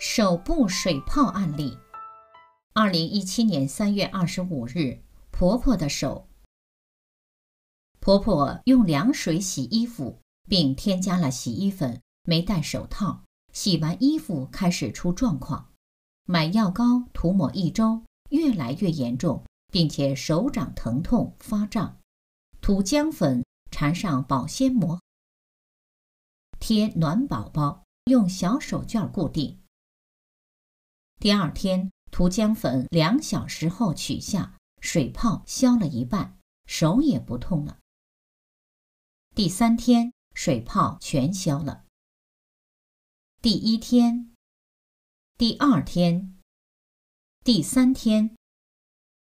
手部水泡案例：二零一七年三月二十五日，婆婆的手。婆婆用凉水洗衣服，并添加了洗衣粉，没戴手套。洗完衣服开始出状况，买药膏涂抹一周，越来越严重，并且手掌疼痛、发胀。涂姜粉，缠上保鲜膜，贴暖宝宝，用小手绢固定。第二天涂姜粉，两小时后取下，水泡消了一半，手也不痛了。第三天水泡全消了。第一天，第二天，第三天，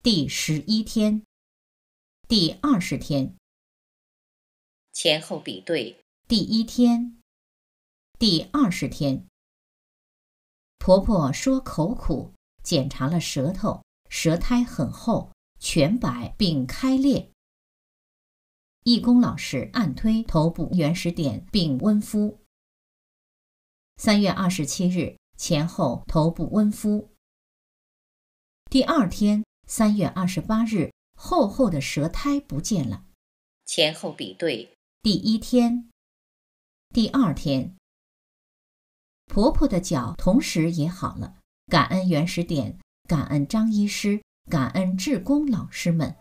第十一天，第二十天，前后比对。第一天，第二十天。婆婆说口苦，检查了舌头，舌苔很厚，全白并开裂。义工老师按推头部原始点并温敷。三月二十七日前后头部温敷，第二天三月二十八日，厚厚的舌苔不见了。前后比对，第一天，第二天。婆婆的脚同时也好了，感恩原始点，感恩张医师，感恩志工老师们。